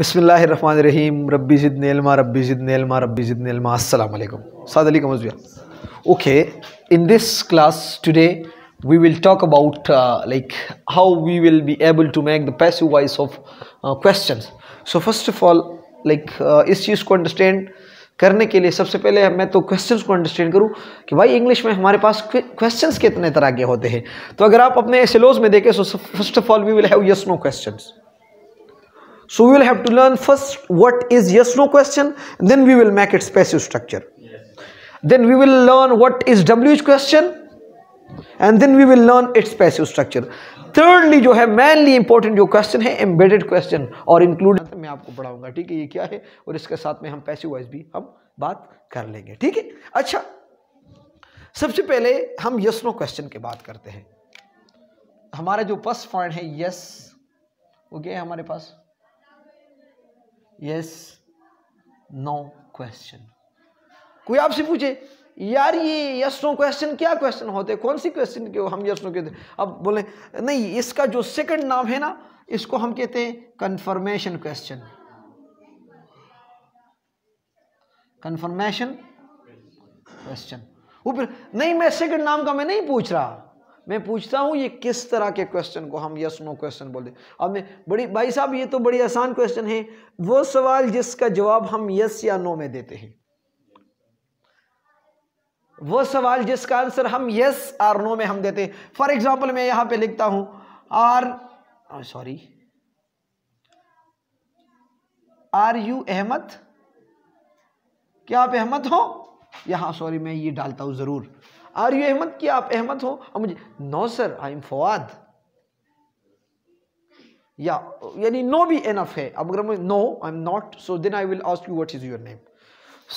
बसमिल रहीम रब्बी ज़िद नेलमा रब्बी ज़िद नेलमा रब्बी ज़िद नेलमा अस्सलाम वालेकुम साद Ali कमजिया okay in this class today we will talk about uh, like how we will be able to make the passive voice of uh, questions so first of all uh, इस चीज़ को अंडरस्टैंड करने के लिए सबसे पहले मैं तो क्वेश्चंस को अंडरस्टैंड करूं कि भाई इंग्लिश में हमारे पास क्वेश्चंस कितने तरह के होते हैं तो अगर आप अपने सिलोज में देखें so first of all we will have yes no questions so we will have to learn first what is yes no question then we will make its passive structure yes. then we will learn what is wh question and then we will learn its passive structure thirdly jo hai mainly important jo question hai embedded question or include main aapko padhaunga theek hai ye kya hai aur iske sath mein hum passive voice bhi hum baat kar lenge theek hai acha सबसे पहले हम yes no question की बात करते हैं हमारा जो first point है यस yes, वो क्या है हमारे पास यस नो क्वेश्चन कोई आपसे पूछे यार ये यस नो क्वेश्चन क्या क्वेश्चन होते हैं कौन सी क्वेश्चन के हम यस नो कहते हैं अब बोले नहीं इसका जो सेकंड नाम है ना इसको हम कहते हैं कन्फर्मेशन क्वेश्चन कन्फर्मेशन क्वेश्चन ऊपर नहीं मैं सेकंड नाम का मैं नहीं पूछ रहा मैं पूछता हूँ ये किस तरह के क्वेश्चन को हम यस नो क्वेश्चन बोलते हैं अब मैं बड़ी भाई साहब ये तो बड़ी आसान क्वेश्चन है वो सवाल जिसका जवाब हम यस या नो में देते हैं वो सवाल जिसका आंसर हम यस आर नो में हम देते हैं फॉर एग्जाम्पल मैं यहां पे लिखता हूं are sorry are you Ahmed क्या आप अहमद हो यहां सॉरी मैं ये डालता हूं ज़रूर आर यू अहमद क्या आप अहमद हो और मुझे no sir I am Fawad या यानी नो भी एनफ है अब अगर मैं no I am not so then I will ask you what is your name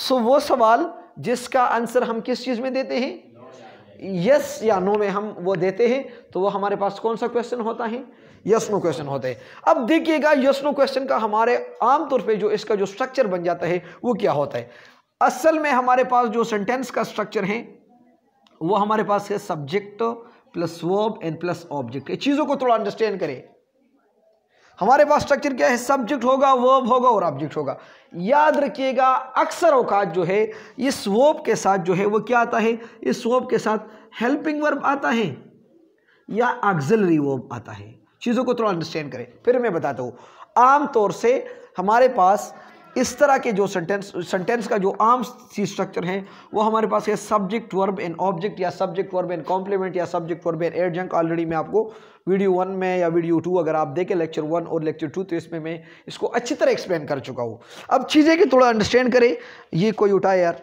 so वो सवाल जिसका आंसर हम किस चीज़ में देते हैं यस या नो में हम वो देते हैं तो वो हमारे पास कौन सा क्वेश्चन होता है यस नो क्वेश्चन होता है अब देखिएगा यस नो क्वेश्चन का हमारे आमतौर पे जो इसका जो स्ट्रक्चर बन जाता है वो क्या होता है असल में हमारे पास जो सेंटेंस का स्ट्रक्चर है वो हमारे पास है subject plus verb and plus object चीज़ों को थोड़ा अंडरस्टैंड करें हमारे पास स्ट्रक्चर क्या है सब्जेक्ट होगा वर्ब होगा और ऑब्जेक्ट होगा याद रखिएगा अक्सर औकात जो है इस वर्ब के साथ जो है वो क्या आता है इस वर्ब के साथ हेल्पिंग वर्ब आता है या ऑक्सिलरी वर्ब आता है चीज़ों को थोड़ा अंडरस्टैंड करें फिर मैं बताता हूं आमतौर से हमारे पास इस तरह के जो सेंटेंस सेंटेंस का जो आम सी स्ट्रक्चर है वो हमारे पास है सब्जेक्ट वर्ब एंड ऑब्जेक्ट या सब्जेक्ट वर्ब एंड कॉम्प्लीमेंट या subject verb and junk already मैं आपको वीडियो वन में या वीडियो टू अगर आप देखें लेक्चर वन और लेक्चर टू तो इसमें मैं इसको अच्छी तरह एक्सप्लेन कर चुका हूँ अब चीज़ें कि थोड़ा अंडरस्टैंड करें ये कोई उठाए यार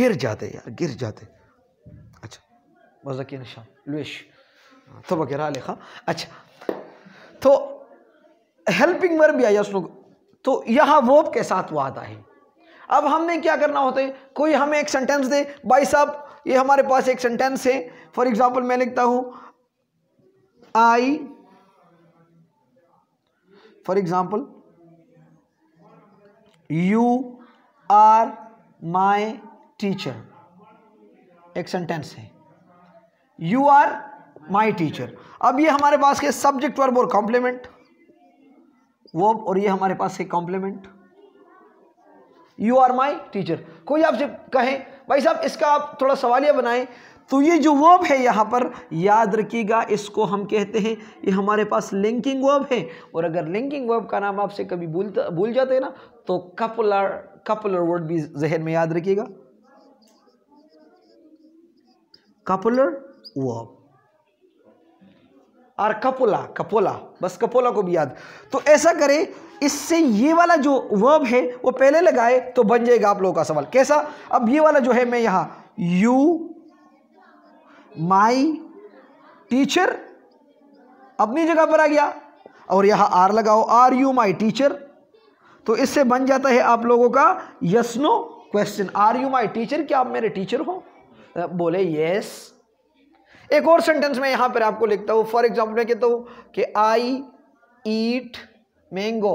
गिर जाते यार गिर जाते अच्छा मजकी नशा लुश हाँ, तो वगैरह लिखा अच्छा तो हेल्पिंग वर्ब या उसको तो यहाँ वोब के साथ आता है अब हमने क्या करना होता है कोई हमें एक सेंटेंस दे भाई साहब ये हमारे पास एक सेंटेंस है फॉर एग्जाम्पल मैं लिखता हूँ I for example you are my teacher एक सेंटेंस है यू आर माई टीचर अब ये हमारे पास के सब्जेक्ट वर्ब और कॉम्प्लीमेंट वो और ये हमारे पास है complement you are my teacher कोई आपसे कहें भाई साहब इसका आप थोड़ा सवालिया बनाए तो ये जो वर्ब है यहाँ पर याद रखिएगा इसको हम कहते हैं ये हमारे पास लिंकिंग वर्ब है और अगर लिंकिंग वर्ब का नाम आपसे कभी भूल भूल जाते हैं ना तो कपलर कपलर वर्ड भी जहन में याद रखिएगा कपलर वर्ब और कपोला कपोला बस कपोला को भी याद तो ऐसा करें इससे ये वाला जो वर्ब है वो पहले लगाए तो बन जाएगा आप लोगों का सवाल कैसा अब ये वाला जो है मैं यहाँ यू माई टीचर अपनी जगह पर आ गया और यहाँ आर लगाओ आर यू माई टीचर तो इससे बन जाता है आप लोगों का yes no question are you my teacher क्या आप मेरे टीचर हो बोले यस yes. एक और सेंटेंस में यहां पर आपको लिखता हूं फॉर एग्जाम्पल मैं कहता हूं कि आई ईट मैंगो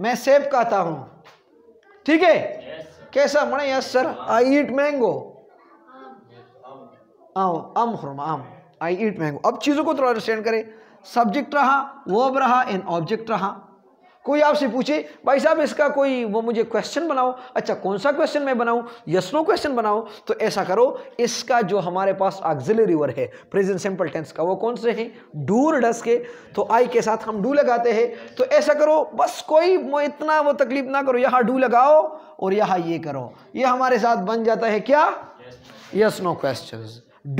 मैं सेब खाता हूं ठीक है कैसा मैं yes sir I eat mango आम आम आम आई ईट मैंगो अब चीज़ों को थोड़ा अंडरस्टैंड करें सब्जेक्ट रहा वर्ब रहा एंड ऑब्जेक्ट रहा कोई आपसे पूछे भाई साहब इसका कोई वो मुझे क्वेश्चन बनाओ अच्छा कौन सा क्वेश्चन मैं बनाऊं यशनो क्वेश्चन बनाओ तो ऐसा करो इसका जो हमारे पास ऑक्जिलरी वर्ड है प्रेजेंट सिंपल टेंस का वो कौन से हैं डूर डस के तो आई के साथ हम डू लगाते हैं तो ऐसा करो बस कोई इतना वो तकलीफ ना करो यहाँ डू लगाओ और यहाँ ये करो ये हमारे साथ बन जाता है क्या yes no question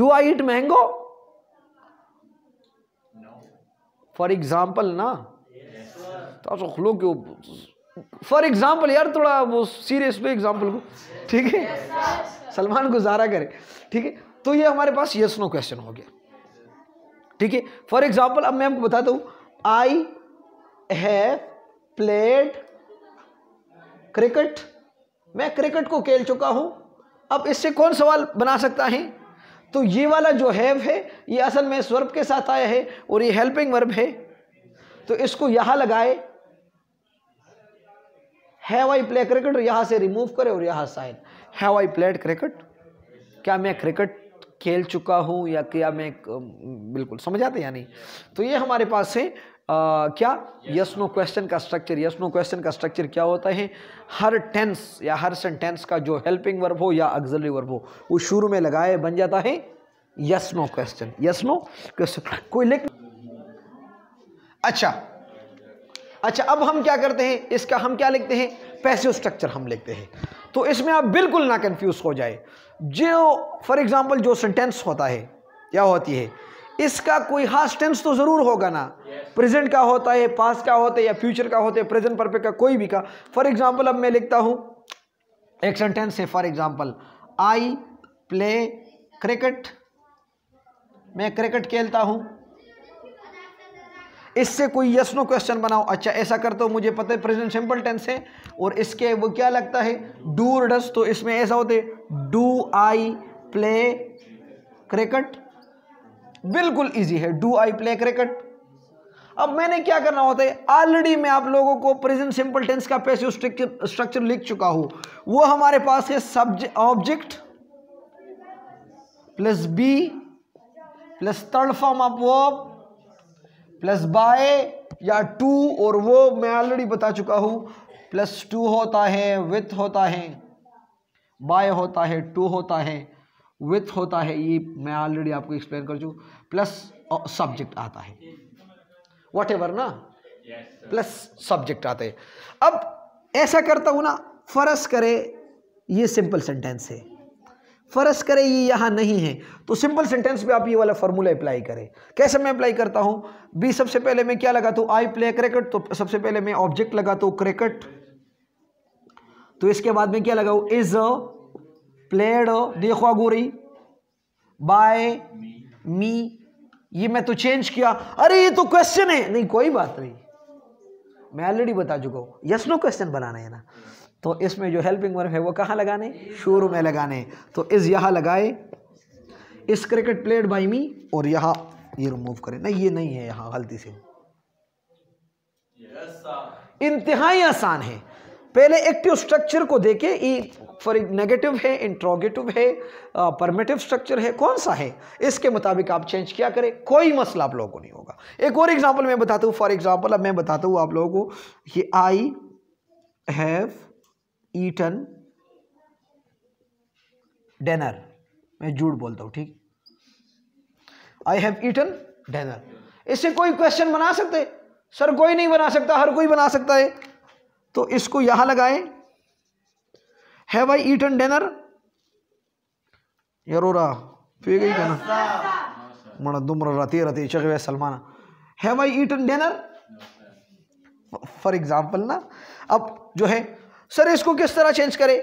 do I eat mango for example ना तासो खलो फॉर एग्जाम्पल यार थोड़ा वो सीरियस लो एग्जाम्पल को ठीक है सलमान गुजारा करे ठीक है तो ये हमारे पास यस नो क्वेश्चन हो गया ठीक है फॉर एग्जाम्पल अब मैं आपको बताता हूँ आई है प्लेड क्रिकेट मैं क्रिकेट को खेल चुका हूँ अब इससे कौन सवाल बना सकता है तो ये वाला जो हैव है ये असल में स्वर्ब के साथ आया है और ये हेल्पिंग वर्ब है तो इसको यहाँ लगाए हैव आई प्ले क्रिकेट और यहाँ से रिमूव करें और यहाँ sign have I played cricket क्या मैं क्रिकेट खेल चुका हूँ या क्या मैं बिल्कुल समझ आते या नहीं तो ये हमारे पास है आ, क्या यस नो क्वेश्चन का स्ट्रक्चर यस नो क्वेश्चन का स्ट्रक्चर क्या होता है हर टेंस या हर सेंटेंस का जो हेल्पिंग वर्ब हो या अग्जलरी वर्ब हो वो शुरू में लगाए बन जाता है yes no question yes no question कोई लिख अच्छा अच्छा अब हम क्या करते हैं इसका हम क्या लिखते हैं पैसिव स्ट्रक्चर हम लिखते हैं तो इसमें आप बिल्कुल ना कंफ्यूज हो जाए जो फॉर एग्ज़ाम्पल जो सेंटेंस होता है या होती है इसका कोई खास टेंस तो ज़रूर होगा ना प्रेजेंट का होता है पास का होता है या फ्यूचर का होता है प्रेजेंट परफेक्ट का कोई भी का फॉर एग्ज़ाम्पल अब मैं लिखता हूँ एक सेंटेंस है for example I play cricket मैं क्रिकेट खेलता हूँ इससे कोई यस नो क्वेश्चन बनाओ अच्छा ऐसा करते हो मुझे पता है प्रेजेंट सिंपल टेंस है और इसके वो क्या लगता है डू डस तो इसमें ऐसा होते डू आई प्ले क्रिकेट बिल्कुल इजी है डू आई प्ले क्रिकेट अब मैंने क्या करना होता है ऑलरेडी मैं आप लोगों को प्रेजेंट सिंपल टेंस का पैसिव स्ट्रक्चर स्ट्रक्चर लिख चुका हूं वो हमारे पास है subject object plus B plus third form of verb plus by या टू और वो मैं ऑलरेडी बता चुका हूं प्लस टू होता है विथ होता है बाय होता है टू होता है विथ होता है ये मैं ऑलरेडी आपको एक्सप्लेन कर चुका प्लस सब्जेक्ट आता है वट एवर ना प्लस सब्जेक्ट आता है अब ऐसा करता हूं ना फर्ज करे ये सिंपल सेंटेंस है फ़र्ज करें ये यहाँ नहीं है तो सिंपल सेंटेंस पे आप ये वाला फॉर्मूला अप्लाई करें कैसे मैं अप्लाई करता हूँ बी सबसे पहले मैं क्या लगाता हूँ आई प्ले क्रिकेट तो सबसे पहले मैं ऑब्जेक्ट लगाता हूँ क्रिकेट तो इसके बाद में क्या लगाऊ इज प्लेड देखो गोरी बाय मी ये मैं तो चेंज किया अरे ये तो क्वेश्चन है नहीं कोई बात नहीं मैं ऑलरेडी बता चुका हूँ यस नो क्वेश्चन बनाना है ना तो इसमें जो हेल्पिंग वर्फ है वो कहाँ लगाने शुरू में लगाने तो इस यहाँ लगाए इस क्रिकेट प्लेट बाई मी और यहाँ ये रिमूव करें नहीं ये नहीं है यहाँ गलती से इंतहाई आसान है पहले एक्टिव स्ट्रक्चर को देखे फॉर नेगेटिव है इंट्रोगेटिव है परमेटिव स्ट्रक्चर है कौन सा है इसके मुताबिक आप चेंज क्या करें कोई मसला आप लोगों को नहीं होगा एक और एग्जांपल मैं बताता हूँ फॉर एग्जांपल अब मैं बताता हूँ आप लोगों को कि आई हैव ईटन डेनर मैं जूड बोलता हूँ ठीक आई हैव ईटन डेनर इससे कोई क्वेश्चन बना सकते सर कोई नहीं बना सकता हर कोई बना सकता है तो इसको यहां लगाए हैव आई ईटन डेनर यरोरा पी गई क्या ना मण दुम्र रती रती चकवे Salman have I eaten dinner for example ना अब जो है सर इसको किस तरह चेंज करें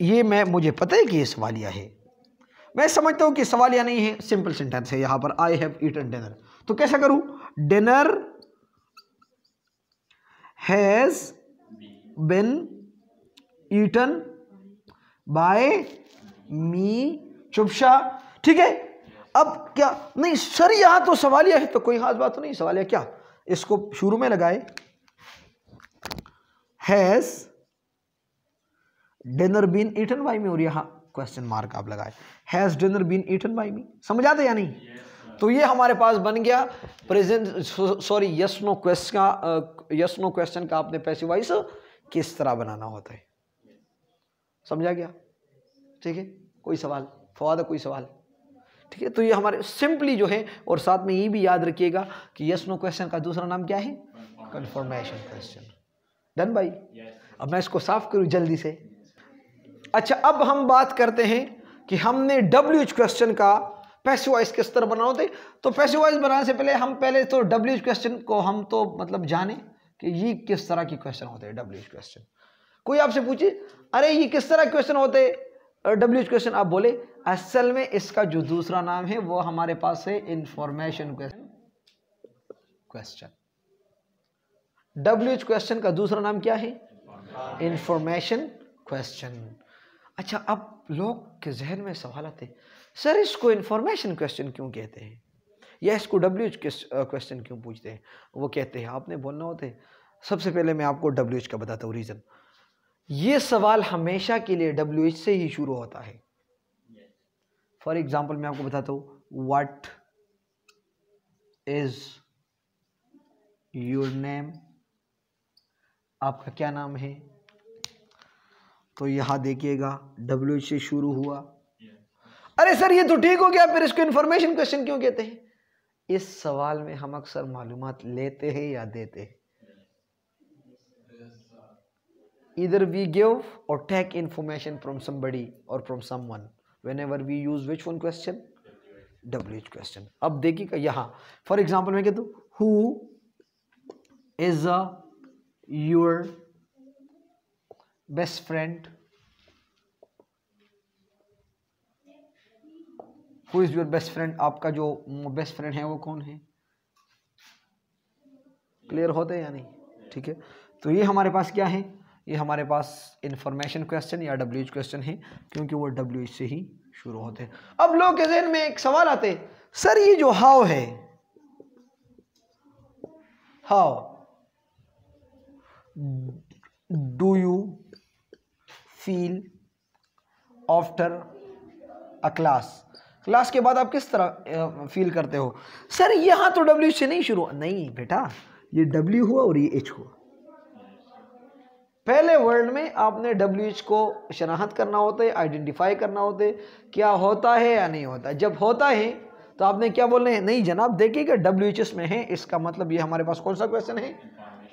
ये मैं मुझे पता है कि ये सवालिया है मैं समझता हूँ कि सवालिया नहीं है सिंपल सेंटेंस है यहाँ पर आई हैव ईटन डिनर तो कैसा करूँ dinner has been eaten by me चुपशा ठीक है अब क्या नहीं सर यहाँ तो सवालिया है तो कोई खास बात तो नहीं सवालिया क्या इसको शुरू में लगाए has dinner been eaten by me और यहाँ क्वेश्चन मार्क आप लगाए has dinner been eaten by me समझाते या नहीं तो ये हमारे पास बन गया present sorry yes no question का यस नो क्वेश्चन का आपने पैसे वाइस किस तरह बनाना होता है समझा गया ठीक है कोई सवाल फवादा कोई सवाल ठीक है तो ये हमारे सिंपली जो है और साथ में ये भी याद रखिएगा कि यस नो क्वेश्चन का दूसरा नाम क्या है कन्फर्मेशन क्वेश्चन डन भाई yes. अब मैं इसको साफ करूँ जल्दी से अच्छा अब हम बात करते हैं कि हमने डब्ल्यू एच क्वेश्चन का पैसे वाइज किस तरह बनाओ थे तो पैसे वाइज बनाने से पहले हम पहले तो डब्ल्यू एच क्वेश्चन को हम तो मतलब जाने कि ये किस तरह के क्वेश्चन होते हैं डब्ल्यू एच क्वेश्चन कोई आपसे पूछे अरे ये किस तरह क्वेश्चन होते डब्ल्यू एच क्वेश्चन आप बोले असल में इसका जो दूसरा नाम है वो हमारे पास है information question question W H question का दूसरा नाम क्या है इंफॉर्मेशन क्वेश्चन अच्छा अब लोग के जहन में सवाल आते सर इसको इन्फॉर्मेशन क्वेश्चन क्यों कहते हैं या इसको डब्ल्यू क्वेश्चन क्यों पूछते हैं वो कहते हैं आपने बोलना होते सबसे पहले मैं आपको डब्ल्यू का बताता हूँ रीज़न ये सवाल हमेशा के लिए डब्ल्यू से ही शुरू होता है फॉर एग्ज़ाम्पल मैं आपको बताता हूँ वाट इज़ योर नेम आपका क्या नाम है तो यहाँ देखिएगा डब्ल्यू से शुरू हुआ अरे सर ये तो ठीक हो गया फिर इसको इन्फॉर्मेशन क्वेश्चन क्यों कहते हैं इस सवाल में हम अक्सर मालूम लेते हैं या देते हैं इधर we give take information from somebody और from someone whenever we use which one question W H question अब देखिएगा यहाँ फॉर एग्जाम्पल मैं कहता हूँ who is your best friend who is your best friend आपका जो best friend है वो कौन है क्लियर होते हैं या नहीं ठीक है तो ये हमारे पास क्या है ये हमारे पास इंफॉर्मेशन क्वेश्चन या डब्ल्यू क्वेश्चन है क्योंकि वो डब्ल्यू एच से ही शुरू होते हैं अब लोग के जहन में एक सवाल आते सर ये जो हाव है how do you feel after a class class के बाद आप किस तरह फील करते हो सर यहाँ तो डब्ल्यू से नहीं शुरू नहीं बेटा ये डब्ल्यू हुआ और ये एच हुआ पहले वर्ड में आपने डब्ल्यू एच को शनाख्त करना होता है आइडेंटिफाई करना होते क्या होता है या नहीं होता जब होता है तो आपने क्या बोलना है नहीं जनाब देखिएगा डब्ल्यू एच एस में है इसका मतलब ये हमारे पास कौन सा क्वेश्चन है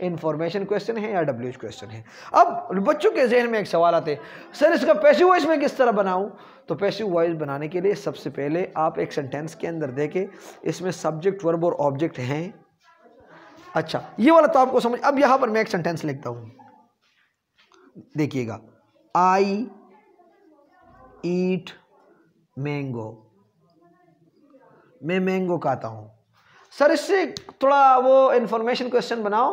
इन्फॉर्मेशन क्वेश्चन है या डब्ल्यू क्वेश्चन है अब बच्चों के जहन में एक सवाल आते सर इसका पैसिव वॉइस में किस तरह बनाऊँ तो पैसिव वॉइस बनाने के लिए सबसे पहले आप एक सेंटेंस के अंदर देखें इसमें सब्जेक्ट वर्ब और ऑब्जेक्ट हैं अच्छा ये वाला तो आपको समझ अब यहाँ पर मैं एक सेंटेंस लिखता हूँ देखिएगा आई ईट मैंगो मैं मैंगो खाता हूँ सर इससे थोड़ा वो इन्फॉर्मेशन क्वेश्चन बनाओ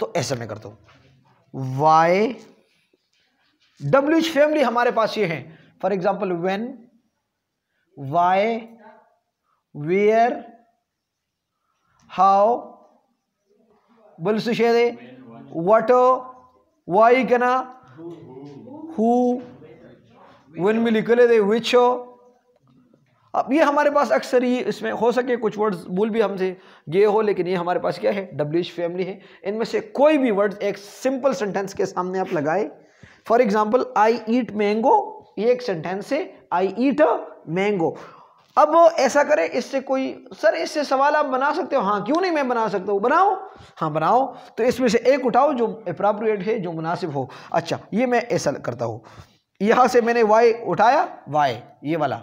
तो ऐसे में कर दो वाई डब्ल्यू एच फैमिली हमारे पास ये है for example when why where how बोल सुशेदे वटो वाई कना हु वेन में लिख विच हो अब ये हमारे पास अक्सर ही इसमें हो सके कुछ वर्ड्स भूल भी हमसे ये हो लेकिन ये हमारे पास क्या है डब्ल्यूश फैमिली है इनमें से कोई भी वर्ड एक सिंपल सेंटेंस के सामने आप लगाए for example I eat mango ये एक सेंटेंस है आई ईट अ मैंगो अब ऐसा करें इससे कोई सर इससे सवाल आप बना सकते हो हाँ क्यों नहीं मैं बना सकता हूँ बनाओ हाँ बनाओ तो इसमें से एक उठाओ जो अप्राप्रिएट है जो मुनासिब हो अच्छा ये मैं ऐसा करता हूँ यहाँ से मैंने वाई उठाया वाई ये वाला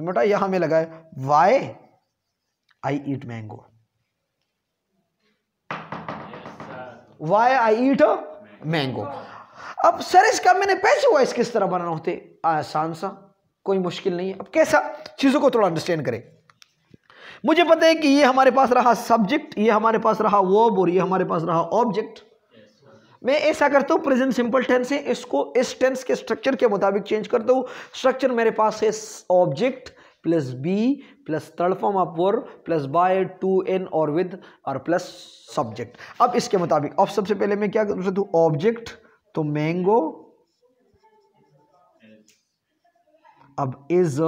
ये बेटा यह हमें लगा है why I eat mango why I eat mango अब सर इसका मैंने पैसे वाइस किस तरह बनाना होते आसान सा कोई मुश्किल नहीं है अब कैसा चीज़ों को थोड़ा अंडरस्टैंड करें मुझे पता है कि ये हमारे पास रहा सब्जेक्ट ये हमारे पास रहा वर्ब और ये हमारे पास रहा ऑब्जेक्ट मैं ऐसा करता हूँ प्रेजेंट सिंपल टेंस है इसको इस टेंस के स्ट्रक्चर के मुताबिक चेंज करता हूँ स्ट्रक्चर मेरे पास है object plus B plus third form अपवर प्लस बाय टू एन और विद और प्लस सब्जेक्ट अब इसके मुताबिक अब सबसे पहले मैं क्या कर हूँ ऑब्जेक्ट तो मैंगो अब इज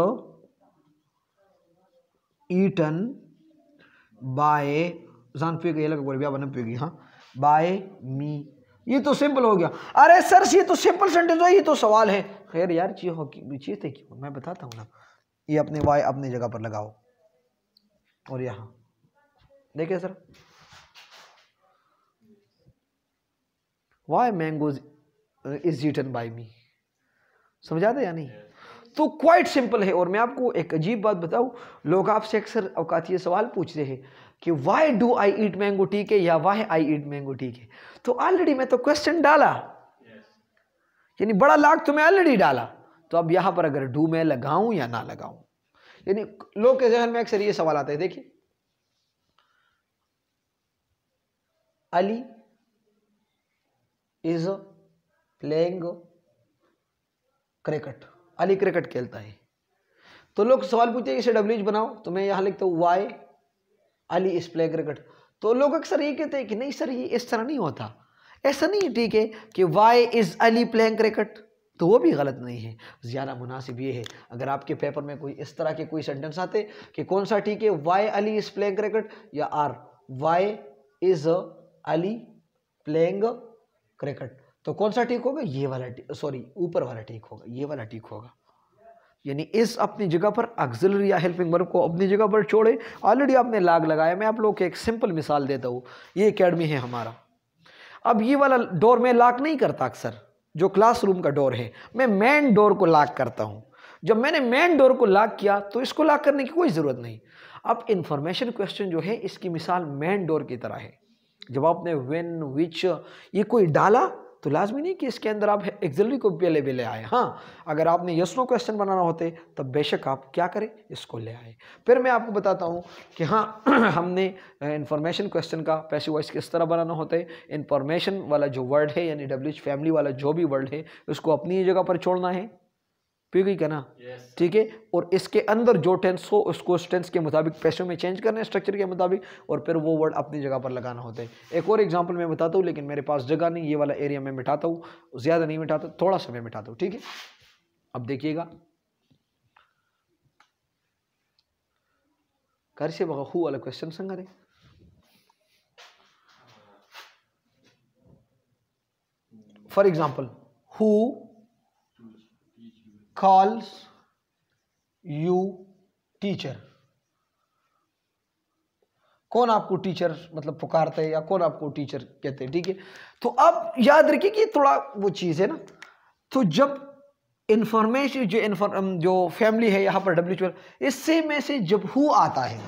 ईटन बाय जान पी गया अलग बोल भी आप हाँ बाय मी ये तो सिंपल हो गया अरे सर ये तो सिंपल सेंटेंस हो ये तो सवाल है खैर यार चीज हो चीज थे क्यों मैं बताता हूँ ना ये अपने वाई अपनी जगह पर लगाओ और यहाँ देखिए sir why mangoes is written by me समझा दे या नहीं तो क्वाइट सिंपल है और मैं आपको एक अजीब बात बताऊं लोग आपसे अक्सर ये सवाल पूछ रहे हैं कि why do I eat mango ठीक है या वाई आई ईट मैंगो ठीक है तो ऑलरेडी मैं तो क्वेश्चन डाला यानी बड़ा लाख तो मैं ऑलरेडी डाला तो अब यहां पर अगर डू मैं लगाऊं या ना लगाऊं यानी लोग के जहन में अक्सर ये सवाल आता है देखिए Ali is playing cricket Ali cricket खेलता है तो लोग सवाल पूछते हैं इसे डब्ल्यूज बनाओ तो मैं यहां लिखता हूं वाई अली इस प्ले क्रिकेट तो लोग अक्सर ये कहते हैं कि नहीं सर ये इस तरह नहीं होता ऐसा नहीं है ठीक है कि why is Ali playing cricket तो वो भी गलत नहीं है ज़्यादा मुनासिब ये है अगर आपके पेपर में कोई इस तरह के कोई सेंटेंस आते कि कौन सा ठीक है why Ali is playing cricket या or why is Ali playing cricket तो कौन सा ठीक होगा ये वाला सॉरी ऊपर वाला ठीक होगा ये वाला ठीक होगा यानी इस अपनी जगह पर ऑक्सिलरी या हेल्पिंग वर्ब को अपनी जगह पर छोड़े ऑलरेडी आपने लाग लगाया मैं आप लोगों को एक सिंपल मिसाल देता हूँ ये अकेडमी है हमारा अब ये वाला डोर मैं लाक नहीं करता अक्सर जो क्लासरूम का डोर है मैं मेन डोर को लाक करता हूँ जब मैंने मेन डोर को लाक किया तो इसको लाक करने की कोई ज़रूरत नहीं अब इन्फॉर्मेशन क्वेश्चन जो है इसकी मिसाल मेन डोर की तरह है जब आपने वेन विच ये कोई डाला तो लाजमी नहीं कि इसके अंदर आप एक्जलरी को पहले भी ले आए हाँ अगर आपने यस नो क्वेश्चन बनाना होते तब बेशक आप क्या करें इसको ले आए फिर मैं आपको बताता हूँ कि हाँ हमने इन्फॉर्मेशन क्वेश्चन का पैसे वाइस किस तरह बनाना होता है इन्फॉर्मेशन वाला जो वर्ड है यानी डब्ल्यू फैमिली वाला जो भी वर्ड है उसको अपनी जगह पर छोड़ना है पी गई क्या ना ठीक है और इसके अंदर जो टेंस हो उसको उस टेंस के मुताबिक पैसों में चेंज करना है स्ट्रक्चर के मुताबिक और फिर वो वर्ड अपनी जगह पर लगाना होता है एक और एग्जांपल मैं बताता हूँ लेकिन मेरे पास जगह नहीं ये वाला एरिया मैं मिटाता हूँ ज़्यादा नहीं मिटाता थोड़ा सा मैं मिटाता हूँ ठीक है अब देखिएगा कर से बगा हु वाला क्वेश्चन संग for example who calls you teacher कौन आपको टीचर मतलब पुकारता है या कौन आपको टीचर कहते हैं ठीक है तो अब याद रखिए कि थोड़ा वो चीज़ है ना तो जब इंफॉर्मेशन जो इन्फॉर्म जो फैमिली है यहाँ पर डब्ल्यू इससे में से जब हु आता है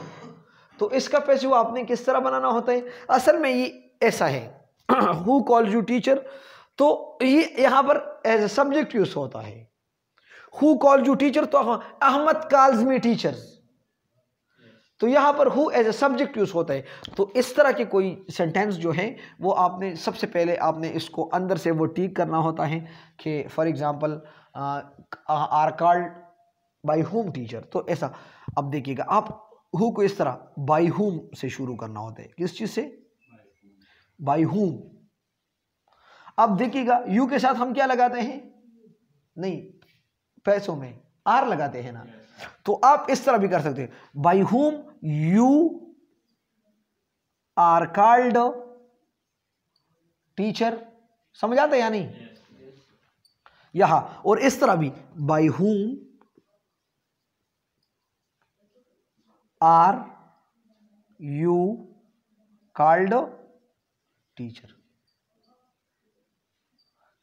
तो इसका पैसे आपने किस तरह बनाना होता है असल में ये ऐसा है हु कॉल्स यू टीचर तो ये यहाँ पर एज ए सब्जेक्ट यूज होता है हु कॉल यू टीचर तो अहमद कॉल्स मी टीचर तो यहां पर who as a subject use होता है तो इस तरह के कोई सेंटेंस जो है वो आपने सबसे पहले आपने इसको अंदर से वो टीक करना होता है कि for example are called by whom teacher तो ऐसा अब देखिएगा आप हु को इस तरह बाई होम से शुरू करना होता है किस चीज़ से बाई होम अब देखिएगा यू के साथ हम क्या लगाते हैं नहीं पैसों में आर लगाते हैं ना तो आप इस तरह भी कर सकते हैं by whom you are called teacher समझ आते या नहीं यहां और इस तरह भी by whom are you called teacher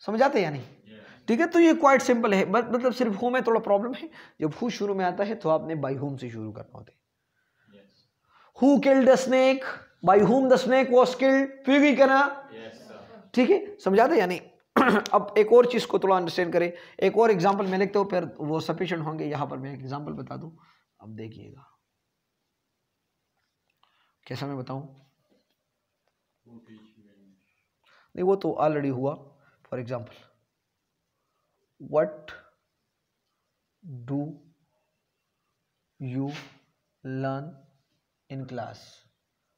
समझ आते या नहीं ठीक है तो ये क्वाइट सिंपल है मतलब सिर्फ हु में थोड़ा प्रॉब्लम है जब हु शुरू में आता है तो आपने बाई होम से शुरू करना होता है who killed the snake by whom the snake was killed फिर भी करना ठीक है समझा दे यानी अब एक और चीज़ को थोड़ा अंडरस्टैंड करें एक और एग्जाम्पल मैं लिखता हूँ फिर वो सफिशेंट होंगे यहां पर मैं एक एग्जाम्पल बता दू अब देखिएगा कैसा मैं बताऊ नहीं वो तो ऑलरेडी हुआ for example what do you learn in class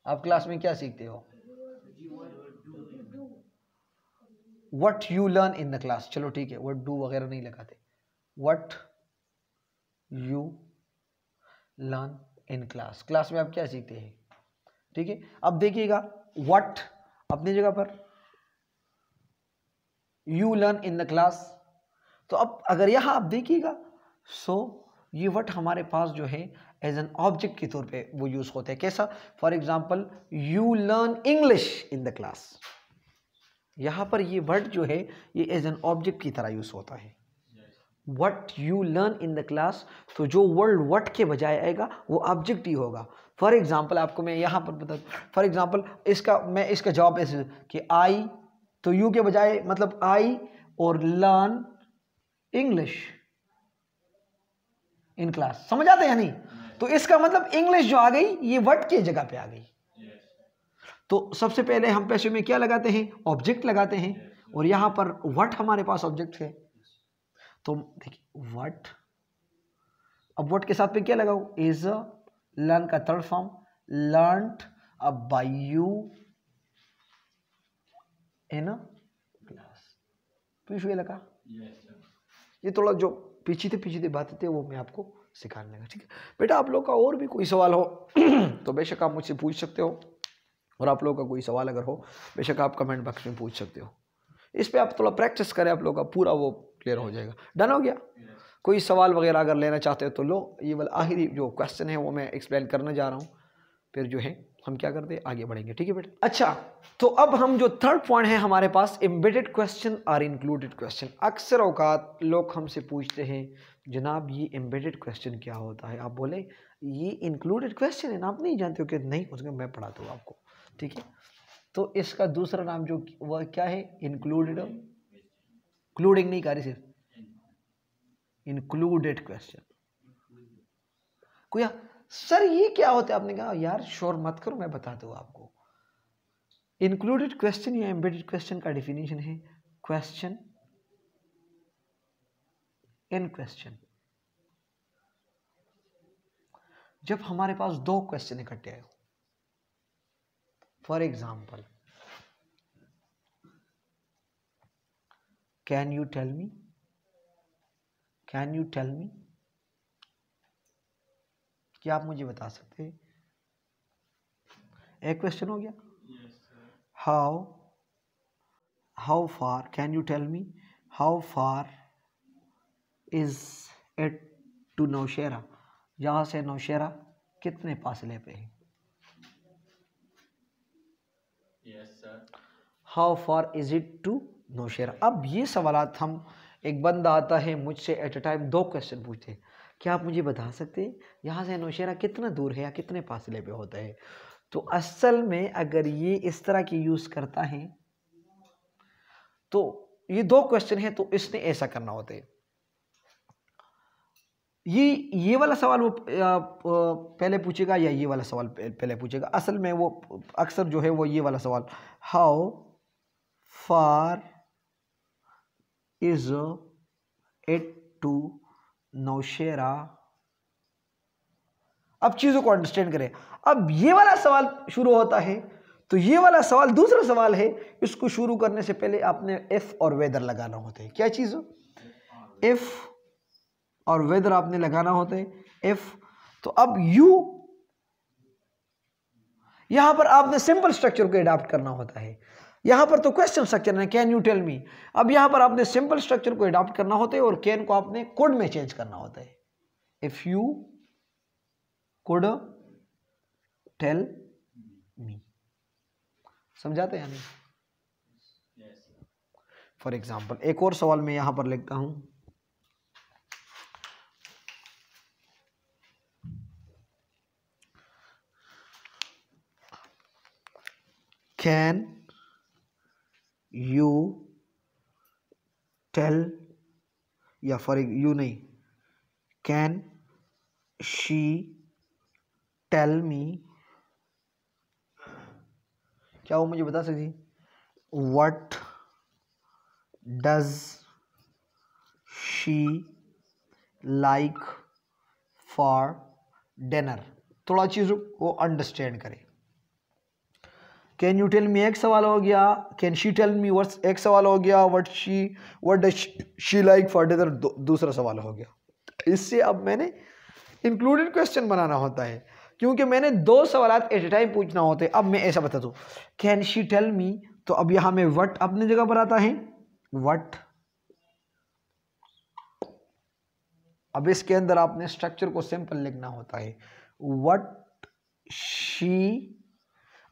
आप क्लास में क्या सीखते हो what you learn in the class चलो ठीक है वट डू वगैरह नहीं लगाते what you learn in class class में आप क्या सीखते हैं ठीक है अब देखिएगा वट अपनी जगह पर you learn in the class तो अब अगर यह आप देखिएगा सो ये वट हमारे पास जो है एज एन ऑब्जेक्ट के तौर पे वो यूज़ होते हैं कैसा for example you learn English in the class यहाँ पर ये वर्ड जो है ये एज एन ऑब्जेक्ट की तरह यूज़ होता है what you learn in the class तो जो वर्ड वट के बजाय आएगा वो ऑब्जेक्ट ही होगा फॉर एग्ज़ाम्पल आपको मैं यहाँ पर बता फॉर एग्ज़ाम्पल इसका मैं इसका जवाब ऐसे कि आई तो यू के बजाय मतलब आई और लर्न इंग्लिश इन क्लास समझ आते हैं नहीं तो इसका मतलब इंग्लिश जो आ गई ये वर्ड की जगह पे आ गई तो सबसे पहले हम पैसे में क्या लगाते हैं ऑब्जेक्ट लगाते हैं और यहां पर वट हमारे पास ऑब्जेक्ट है तो देखिए वट अब वट के साथ पे क्या लगाओ इज लर्न का थर्ड फॉर्म लर्न अब बाई यू इन क्लास पीछे लगा yes. ये थोड़ा जो पीछे थे पीछे थे बातें थे वो मैं आपको सिखाने लगा ठीक है बेटा आप लोग का और भी कोई सवाल हो तो बेशक आप मुझसे पूछ सकते हो और आप लोगों का कोई सवाल अगर हो बेशक आप कमेंट बॉक्स में पूछ सकते हो इस पर आप थोड़ा प्रैक्टिस करें आप लोग का पूरा वो क्लियर हो जाएगा डन हो गया कोई सवाल वगैरह अगर लेना चाहते हो तो लो ये वाला आखिरी जो क्वेश्चन है वो मैं एक्सप्लेन करने जा रहा हूँ फिर जो है हम क्या करते हैं आगे बढ़ेंगे ठीक है बेटा अच्छा तो अब हम जो थर्ड पॉइंट है हमारे पास embedded question or included question अक्सर अवकात लोग हमसे पूछते हैं जनाब ये एम्बेडेड क्वेश्चन क्या होता है आप बोले ये इंक्लूडेड क्वेश्चन है ना आप नहीं जानते हो कि नहीं उसमें मैं पढ़ाता हूँ आपको ठीक है तो इसका दूसरा नाम जो वह क्या है इंक्लूडेड इंक्लूडिंग नहीं करी सिर्फ इंक्लूडेड क्वेश्चन कोया सर ये क्या होता है आपने कहा यार शोर मत करो मैं बता दूँ आपको इंक्लूडेड क्वेश्चन या एम्बेडेड क्वेश्चन का डिफिनेशन है क्वेश्चन इन क्वेश्चन जब हमारे पास दो क्वेश्चन इकट्ठे आए for example can you tell me can you tell me क्या आप मुझे बता सकते हैं एक क्वेश्चन हो गया how how far can you tell me how far is at to Nowshera यहाँ से नौशेरा कितने फासले पे है how far is it to Nowshera अब ये सवाल हम एक बंदा आता है मुझसे एट ए टाइम दो क्वेश्चन पूछते हैं क्या आप मुझे बता सकते हैं यहाँ से नौशेरा कितना दूर है या कितने फासले पे होता है तो असल में अगर ये इस तरह की यूज़ करता है तो ये दो क्वेश्चन है तो इसने ऐसा करना होता है ये ये वाला सवाल वो पहले पूछेगा या ये वाला सवाल पहले पूछेगा असल में वो अक्सर जो है वो ये वाला सवाल how far is it to Nowshera अब चीज़ों को अंडरस्टैंड करें अब ये वाला सवाल शुरू होता है तो ये वाला सवाल दूसरा सवाल है इसको शुरू करने से पहले आपने एफ और वेदर लगाना होता है क्या चीज़ एफ और वेदर आपने लगाना होता है एफ तो अब यू यहां पर आपने सिंपल स्ट्रक्चर को एडॉप्ट करना होता है यहाँ पर तो क्वेश्चन स्ट्रक्चर है कैन यू टेल मी अब यहाँ पर आपने सिंपल स्ट्रक्चर को अडॉप्ट करना होता है और कैन को आपने कोड में चेंज करना होता है if you could tell me समझाते हैं यानी फॉर एग्जाम्पल एक और सवाल मैं यहाँ पर लिखता हूँ कैन यू टेल या फॉर यू नहीं कैन शी टेल मी क्या वो मुझे बता सकती what does she like for dinner थोड़ा चीज़ वो अंडरस्टैंड करें कैन यू टेल मी एक सवाल हो गया can she tell me what's एक सवाल हो गया what she what she like further दूसरा सवाल हो गया इससे अब मैंने इंक्लूडेड क्वेश्चन बनाना होता है क्योंकि मैंने दो सवाल एट ए टाइम पूछना होते हैं अब मैं ऐसा बता दूँ कैन शी टेल मी तो अब यहाँ में वट अपने जगह पर आता है वट अब इसके अंदर आपने स्ट्रक्चर को सिंपल लिखना होता है वट शी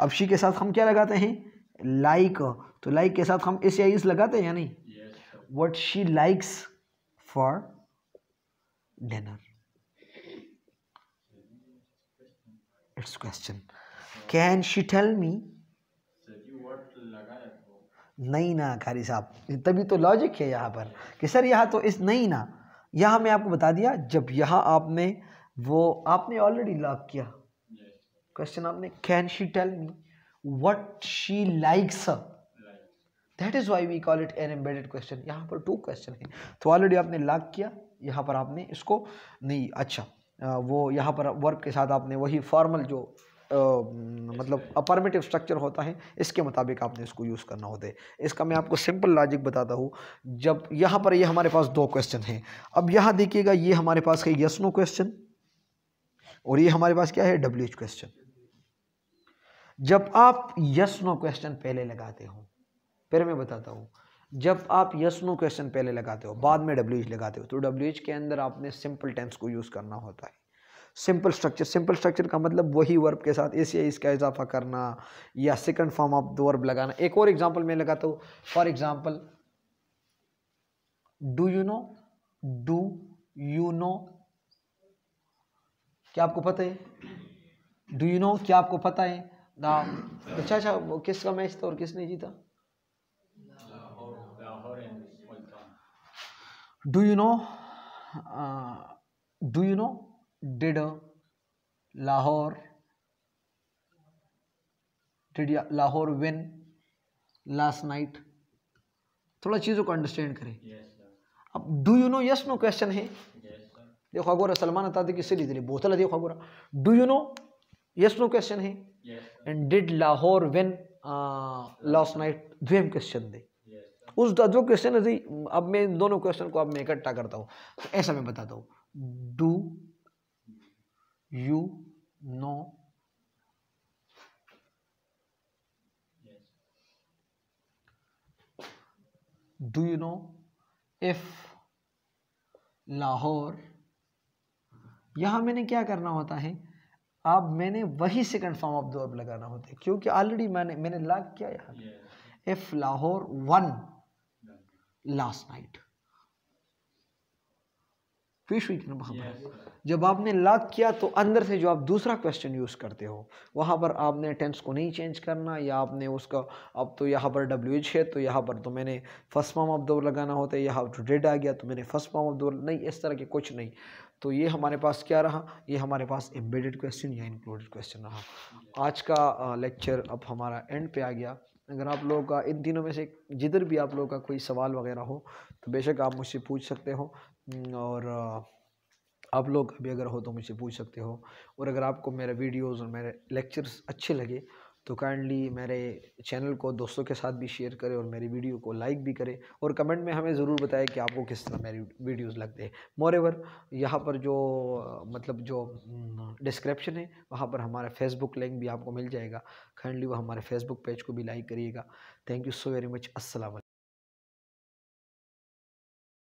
अब शी के साथ हम क्या लगाते हैं लाइक like, तो लाइक like के साथ हम इस या इस लगाते हैं या नहीं what she likes for dinner it's question can she tell me नहीं ना खारी साहब तभी तो लॉजिक है यहाँ पर कि सर यहाँ तो इस नहीं ना यहाँ मैं आपको बता दिया जब यहाँ आपने वो आपने ऑलरेडी लॉक किया क्वेश्चन आपने can she tell me what she likes that is why we call it an embedded question यहाँ पर टू क्वेश्चन है तो ऑलरेडी आपने लाक किया यहाँ पर आपने इसको नहीं अच्छा वो यहाँ पर वर्क के साथ आपने वही फॉर्मल जो आ, मतलब अपॉर्मेटिव स्ट्रक्चर होता है इसके मुताबिक आपने इसको यूज़ करना होता है इसका मैं आपको सिंपल लॉजिक बताता हूँ जब यहाँ पर ये यह हमारे पास दो क्वेश्चन हैं अब यहाँ देखिएगा ये यह हमारे पास है यस नो क्वेश्चन और ये हमारे पास क्या है डब्ल्यू एच क्वेश्चन जब आप यस नो क्वेश्चन पहले लगाते हो फिर मैं बताता हूँ जब आप यस नो क्वेश्चन पहले लगाते हो बाद में डब्ल्यू एच लगाते हो तो डब्ल्यू एच के अंदर आपने सिंपल टेंस को यूज़ करना होता है सिंपल स्ट्रक्चर सिंपल स्ट्रक्चर का मतलब वही वर्ब के साथ इस या इसका इजाफा करना या सेकंड फॉर्म ऑफ दो वर्ब लगाना एक और एग्जांपल मैं लगाता हूँ for example do you know do you know क्या आपको पता है डू यू नो क्या आपको पता है लाहौर अच्छा अच्छा वो किसका मैच था और किसने जीता do you know do you know did Lahore did Lahore win last night थोड़ा चीज़ों को अंडरस्टैंड करें अब do you know yes no question है देखो अगोरा सलमान अतादी की सिली दिली बोतल देखो अगोरा do you know yes no question है and did Lahore win last night night? Question दे उस जो क्वेश्चन है अब मैं इन दोनों क्वेश्चन को अब मैं इकट्ठा करता हूँ ऐसा मैं बताता हूँ do you know do you know if Lahore यहां मैंने क्या करना होता है अब मैंने वही सेकंड फॉर्म ऑफ दो लगाना होता है क्योंकि ऑलरेडी मैंने मैंने लाग किया यहाँ if Lahore won last night पेश हुई yes. जब आपने लाख किया तो अंदर से जो आप दूसरा क्वेश्चन यूज़ करते हो वहाँ पर आपने टेंस को नहीं चेंज करना या आपने उसका अब तो यहाँ पर डब्ल्यू एच है तो यहाँ पर तो मैंने फर्स्ट फॉर्म ऑफ दौर लगाना होता है यहाँ तो डेड आ गया तो मैंने फर्स्ट फॉर्म ऑफ दौर नहीं इस तरह के कुछ नहीं तो ये हमारे पास क्या रहा ये हमारे पास एम्बेडेड क्वेश्चन या इंक्लूडेड क्वेश्चन रहा आज का लेक्चर अब हमारा एंड पे आ गया अगर आप लोगों का इन तीनों में से जिधर भी आप लोगों का कोई सवाल वगैरह हो तो बेशक आप मुझसे पूछ सकते हो और आप लोग अभी अगर हो तो मुझसे पूछ सकते हो और अगर आपको मेरे वीडियोज़ और मेरे लेक्चर्स अच्छे लगे तो काइंडली मेरे चैनल को दोस्तों के साथ भी शेयर करें और मेरी वीडियो को लाइक भी करें और कमेंट में हमें ज़रूर बताएं कि आपको किस तरह मेरी वीडियोस लगते हैं मोर एवर यहाँ पर जो मतलब जो डिस्क्रिप्शन हम्म, है वहाँ पर हमारा फेसबुक लिंक भी आपको मिल जाएगा काइंडली वो हमारे फेसबुक पेज को भी लाइक करिएगा thank you so very much असल